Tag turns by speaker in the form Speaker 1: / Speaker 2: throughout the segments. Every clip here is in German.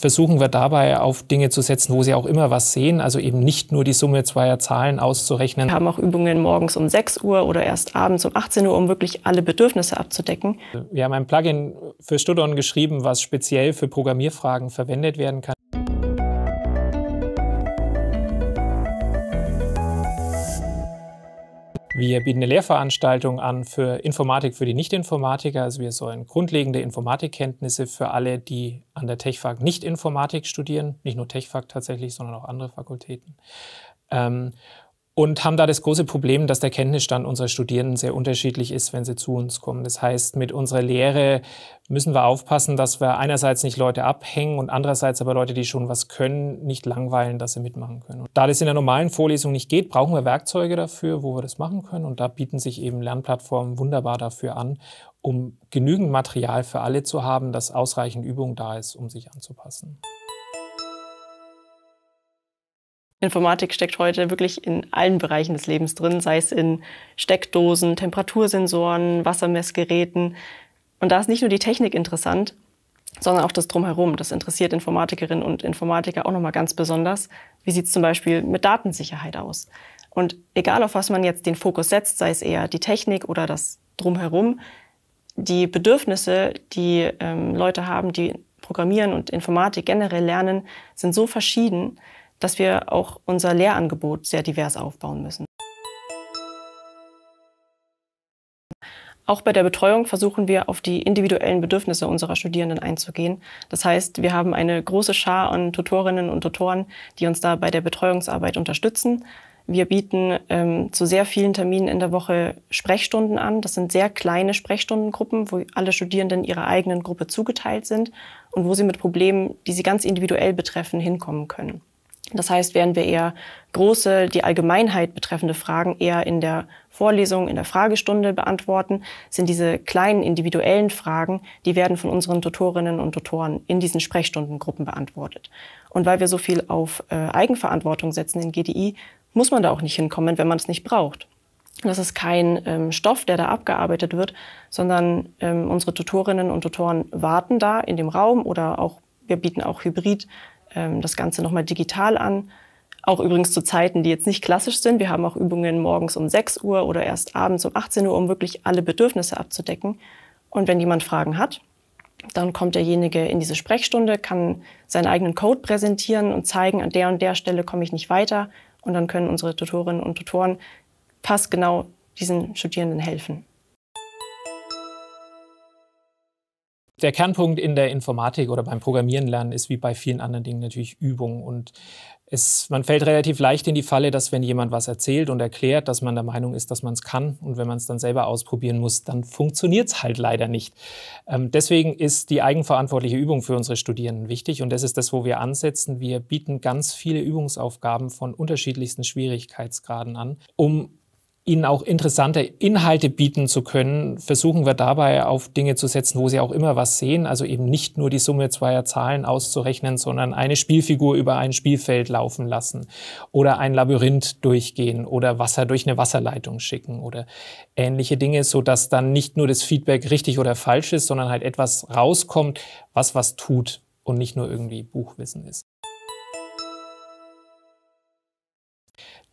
Speaker 1: versuchen wir dabei auf Dinge zu setzen, wo sie auch immer was sehen, also eben nicht nur die Summe zweier Zahlen auszurechnen. Wir haben auch
Speaker 2: Übungen morgens um 6 Uhr oder erst abends um 18 Uhr, um wirklich alle Bedürfnisse abzudecken.
Speaker 1: Wir haben ein Plugin für Studon geschrieben, was speziell für Programmierfragen verwendet werden kann. Wir bieten eine Lehrveranstaltung an für Informatik für die Nichtinformatiker. Also wir sollen grundlegende Informatikkenntnisse für alle, die an der TechFAG nicht Informatik studieren, nicht nur TechFAG tatsächlich, sondern auch andere Fakultäten. Ähm, und haben da das große Problem, dass der Kenntnisstand unserer Studierenden sehr unterschiedlich ist, wenn sie zu uns kommen. Das heißt, mit unserer Lehre müssen wir aufpassen, dass wir einerseits nicht Leute abhängen und andererseits aber Leute, die schon was können, nicht langweilen, dass sie mitmachen können. Und da das in der normalen Vorlesung nicht geht, brauchen wir Werkzeuge dafür, wo wir das machen können. Und da bieten sich eben Lernplattformen wunderbar dafür an, um genügend Material für alle zu haben, dass ausreichend Übung da ist, um sich anzupassen.
Speaker 2: Informatik steckt heute wirklich in allen Bereichen des Lebens drin, sei es in Steckdosen, Temperatursensoren, Wassermessgeräten. Und da ist nicht nur die Technik interessant, sondern auch das Drumherum. Das interessiert Informatikerinnen und Informatiker auch nochmal ganz besonders. Wie sieht es zum Beispiel mit Datensicherheit aus? Und egal, auf was man jetzt den Fokus setzt, sei es eher die Technik oder das Drumherum, die Bedürfnisse, die ähm, Leute haben, die programmieren und Informatik generell lernen, sind so verschieden, dass wir auch unser Lehrangebot sehr divers aufbauen müssen. Auch bei der Betreuung versuchen wir, auf die individuellen Bedürfnisse unserer Studierenden einzugehen. Das heißt, wir haben eine große Schar an Tutorinnen und Tutoren, die uns da bei der Betreuungsarbeit unterstützen. Wir bieten ähm, zu sehr vielen Terminen in der Woche Sprechstunden an. Das sind sehr kleine Sprechstundengruppen, wo alle Studierenden ihrer eigenen Gruppe zugeteilt sind und wo sie mit Problemen, die sie ganz individuell betreffen, hinkommen können. Das heißt, während wir eher große, die Allgemeinheit betreffende Fragen eher in der Vorlesung, in der Fragestunde beantworten, sind diese kleinen individuellen Fragen, die werden von unseren Tutorinnen und Tutoren in diesen Sprechstundengruppen beantwortet. Und weil wir so viel auf äh, Eigenverantwortung setzen in GDI, muss man da auch nicht hinkommen, wenn man es nicht braucht. Das ist kein ähm, Stoff, der da abgearbeitet wird, sondern ähm, unsere Tutorinnen und Tutoren warten da in dem Raum oder auch wir bieten auch hybrid ähm, das Ganze nochmal digital an. Auch übrigens zu Zeiten, die jetzt nicht klassisch sind. Wir haben auch Übungen morgens um 6 Uhr oder erst abends um 18 Uhr, um wirklich alle Bedürfnisse abzudecken. Und wenn jemand Fragen hat, dann kommt derjenige in diese Sprechstunde, kann seinen eigenen Code präsentieren und zeigen, an der und der Stelle komme ich nicht weiter. Und dann können unsere Tutorinnen und Tutoren passgenau diesen Studierenden helfen.
Speaker 1: Der Kernpunkt in der Informatik oder beim Programmieren lernen ist wie bei vielen anderen Dingen natürlich Übung und es, man fällt relativ leicht in die Falle, dass wenn jemand was erzählt und erklärt, dass man der Meinung ist, dass man es kann und wenn man es dann selber ausprobieren muss, dann funktioniert es halt leider nicht. Ähm, deswegen ist die eigenverantwortliche Übung für unsere Studierenden wichtig und das ist das, wo wir ansetzen. Wir bieten ganz viele Übungsaufgaben von unterschiedlichsten Schwierigkeitsgraden an, um ihnen auch interessante Inhalte bieten zu können, versuchen wir dabei auf Dinge zu setzen, wo sie auch immer was sehen. Also eben nicht nur die Summe zweier Zahlen auszurechnen, sondern eine Spielfigur über ein Spielfeld laufen lassen oder ein Labyrinth durchgehen oder Wasser durch eine Wasserleitung schicken oder ähnliche Dinge, sodass dann nicht nur das Feedback richtig oder falsch ist, sondern halt etwas rauskommt, was was tut und nicht nur irgendwie Buchwissen ist.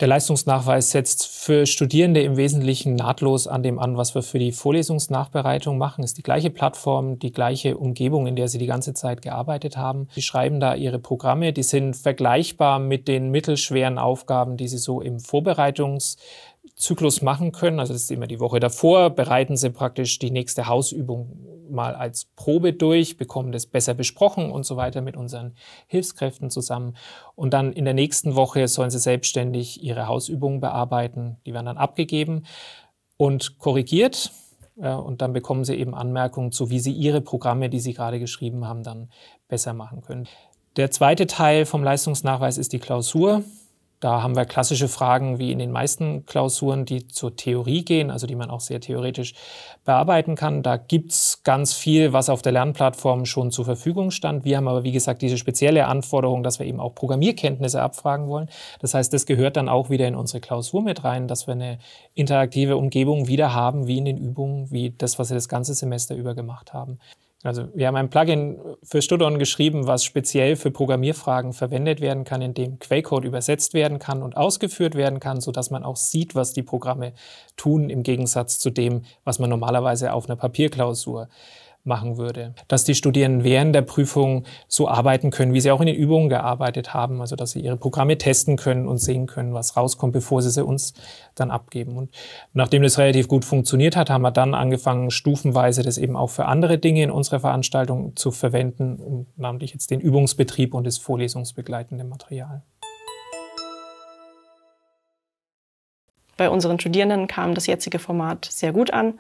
Speaker 1: Der Leistungsnachweis setzt für Studierende im Wesentlichen nahtlos an dem an, was wir für die Vorlesungsnachbereitung machen. Es ist die gleiche Plattform, die gleiche Umgebung, in der sie die ganze Zeit gearbeitet haben. Sie schreiben da ihre Programme, die sind vergleichbar mit den mittelschweren Aufgaben, die sie so im Vorbereitungs Zyklus machen können. Also das ist immer die Woche davor, bereiten sie praktisch die nächste Hausübung mal als Probe durch, bekommen das besser besprochen und so weiter mit unseren Hilfskräften zusammen. Und dann in der nächsten Woche sollen sie selbstständig ihre Hausübungen bearbeiten. Die werden dann abgegeben und korrigiert. Und dann bekommen sie eben Anmerkungen zu, wie sie ihre Programme, die sie gerade geschrieben haben, dann besser machen können. Der zweite Teil vom Leistungsnachweis ist die Klausur. Da haben wir klassische Fragen wie in den meisten Klausuren, die zur Theorie gehen, also die man auch sehr theoretisch bearbeiten kann. Da gibt's ganz viel, was auf der Lernplattform schon zur Verfügung stand. Wir haben aber, wie gesagt, diese spezielle Anforderung, dass wir eben auch Programmierkenntnisse abfragen wollen. Das heißt, das gehört dann auch wieder in unsere Klausur mit rein, dass wir eine interaktive Umgebung wieder haben, wie in den Übungen, wie das, was wir das ganze Semester über gemacht haben. Also wir haben ein Plugin für Studon geschrieben, was speziell für Programmierfragen verwendet werden kann, in dem Quellcode übersetzt werden kann und ausgeführt werden kann, sodass man auch sieht, was die Programme tun, im Gegensatz zu dem, was man normalerweise auf einer Papierklausur machen würde. Dass die Studierenden während der Prüfung so arbeiten können, wie sie auch in den Übungen gearbeitet haben. Also, dass sie ihre Programme testen können und sehen können, was rauskommt, bevor sie sie uns dann abgeben. Und nachdem das relativ gut funktioniert hat, haben wir dann angefangen, stufenweise das eben auch für andere Dinge in unserer Veranstaltung zu verwenden, namentlich jetzt den Übungsbetrieb und das vorlesungsbegleitende Material.
Speaker 2: Bei unseren Studierenden kam das jetzige Format sehr gut an.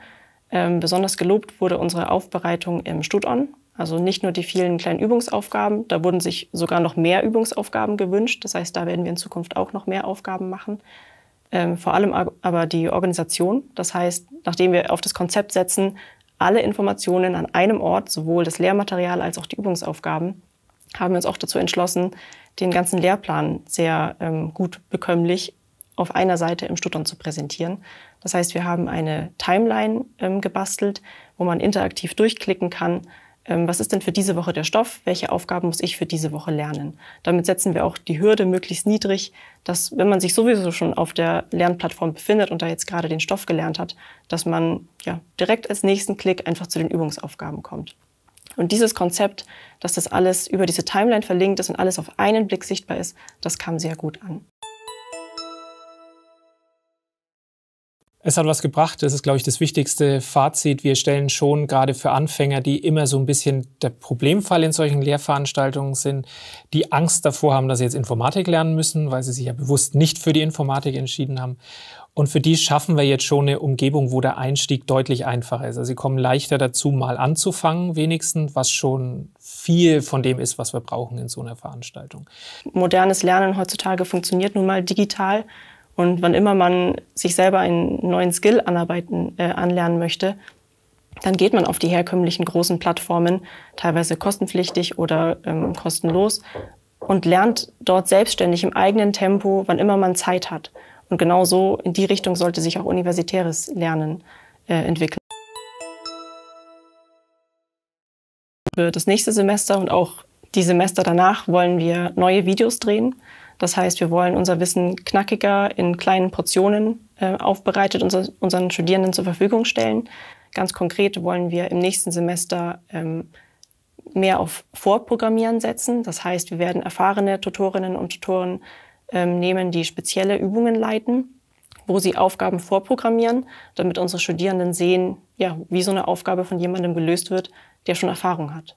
Speaker 2: Ähm, besonders gelobt wurde unsere Aufbereitung im Studon. Also nicht nur die vielen kleinen Übungsaufgaben, da wurden sich sogar noch mehr Übungsaufgaben gewünscht. Das heißt, da werden wir in Zukunft auch noch mehr Aufgaben machen. Ähm, vor allem aber die Organisation. Das heißt, nachdem wir auf das Konzept setzen, alle Informationen an einem Ort, sowohl das Lehrmaterial als auch die Übungsaufgaben, haben wir uns auch dazu entschlossen, den ganzen Lehrplan sehr ähm, gut bekömmlich auf einer Seite im Stuttern zu präsentieren. Das heißt, wir haben eine Timeline ähm, gebastelt, wo man interaktiv durchklicken kann, ähm, was ist denn für diese Woche der Stoff, welche Aufgaben muss ich für diese Woche lernen. Damit setzen wir auch die Hürde möglichst niedrig, dass wenn man sich sowieso schon auf der Lernplattform befindet und da jetzt gerade den Stoff gelernt hat, dass man ja, direkt als nächsten Klick einfach zu den Übungsaufgaben kommt. Und dieses Konzept, dass das alles über diese Timeline verlinkt ist und alles auf einen Blick sichtbar ist, das kam sehr gut an.
Speaker 1: Es hat was gebracht. Das ist, glaube ich, das wichtigste Fazit. Wir stellen schon gerade für Anfänger, die immer so ein bisschen der Problemfall in solchen Lehrveranstaltungen sind, die Angst davor haben, dass sie jetzt Informatik lernen müssen, weil sie sich ja bewusst nicht für die Informatik entschieden haben. Und für die schaffen wir jetzt schon eine Umgebung, wo der Einstieg deutlich einfacher ist. Also sie kommen leichter dazu, mal anzufangen, wenigstens, was schon viel von dem ist, was wir brauchen in so
Speaker 2: einer Veranstaltung. Modernes Lernen heutzutage funktioniert nun mal digital. Und wann immer man sich selber einen neuen Skill anarbeiten, äh, anlernen möchte, dann geht man auf die herkömmlichen großen Plattformen, teilweise kostenpflichtig oder ähm, kostenlos, und lernt dort selbstständig im eigenen Tempo, wann immer man Zeit hat. Und genau so in die Richtung sollte sich auch universitäres Lernen äh, entwickeln. Für das nächste Semester und auch die Semester danach wollen wir neue Videos drehen. Das heißt, wir wollen unser Wissen knackiger in kleinen Portionen äh, aufbereitet unser, unseren Studierenden zur Verfügung stellen. Ganz konkret wollen wir im nächsten Semester ähm, mehr auf Vorprogrammieren setzen. Das heißt, wir werden erfahrene Tutorinnen und Tutoren ähm, nehmen, die spezielle Übungen leiten, wo sie Aufgaben vorprogrammieren, damit unsere Studierenden sehen, ja, wie so eine Aufgabe von jemandem gelöst wird, der schon Erfahrung hat.